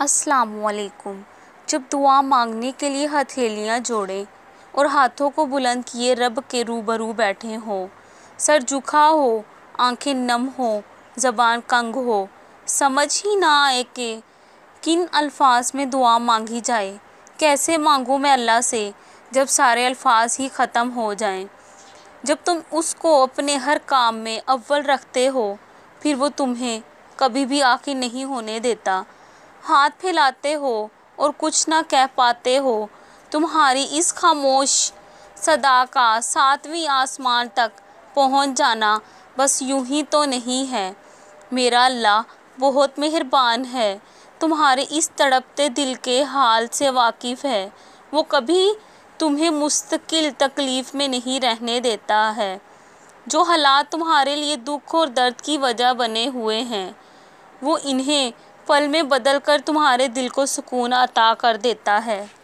असलकुम जब दुआ मांगने के लिए हथेलियाँ जोड़ें और हाथों को बुलंद किए रब के रूबरू बैठे हों सर झुका हो आंखें नम हो ज़बान कंग हो समझ ही ना आए कि किन अल्फाज में दुआ मांगी जाए कैसे मांगूँ मैं अल्लाह से जब सारे अल्फाज ही ख़त्म हो जाएं जब तुम उसको अपने हर काम में अव्वल रखते हो फिर वो तुम्हें कभी भी आखिर नहीं होने देता हाथ फैलाते हो और कुछ ना कह पाते हो तुम्हारी इस खामोश सदा का सातवीं आसमान तक पहुंच जाना बस यूं ही तो नहीं है मेरा अल्लाह बहुत मेहरबान है तुम्हारे इस तड़पते दिल के हाल से वाकिफ़ है वो कभी तुम्हें मुस्तकिल तकलीफ़ में नहीं रहने देता है जो हालात तुम्हारे लिए दुख और दर्द की वजह बने हुए हैं वो इन्हें पल में बदलकर तुम्हारे दिल को सुकून अता कर देता है